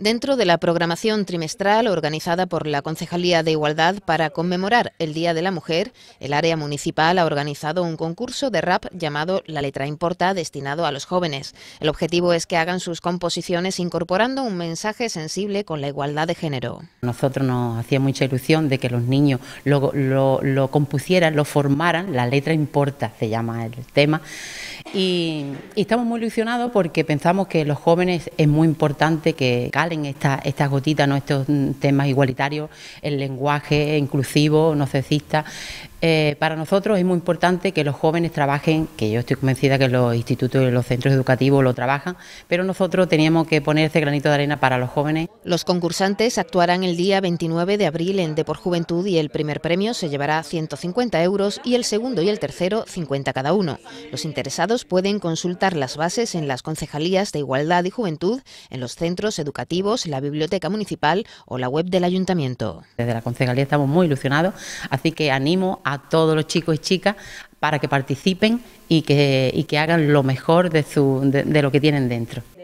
Dentro de la programación trimestral organizada por la Concejalía de Igualdad para conmemorar el Día de la Mujer, el área municipal ha organizado un concurso de rap llamado La letra importa destinado a los jóvenes. El objetivo es que hagan sus composiciones incorporando un mensaje sensible con la igualdad de género. Nosotros nos hacía mucha ilusión de que los niños lo, compusieran, lo formaran, La letra importa se llama el tema, y, estamos muy ilusionados porque pensamos que los jóvenes es muy importante que en estas gotitas, ¿no? estos mm, temas igualitarios, el lenguaje inclusivo, no sexista. Eh, para nosotros es muy importante que los jóvenes trabajen, que yo estoy convencida que los institutos y los centros educativos lo trabajan, pero nosotros teníamos que poner ese granito de arena para los jóvenes. Los concursantes actuarán el día 29 de abril en Depor Juventud y el primer premio se llevará 150 euros y el segundo y el tercero 50 cada uno. Los interesados pueden consultar las bases en las concejalías de Igualdad y Juventud, en los centros educativos la biblioteca municipal o la web del ayuntamiento. Desde la concejalía estamos muy ilusionados, así que animo a todos los chicos y chicas para que participen y que, hagan lo mejor de lo que tienen dentro.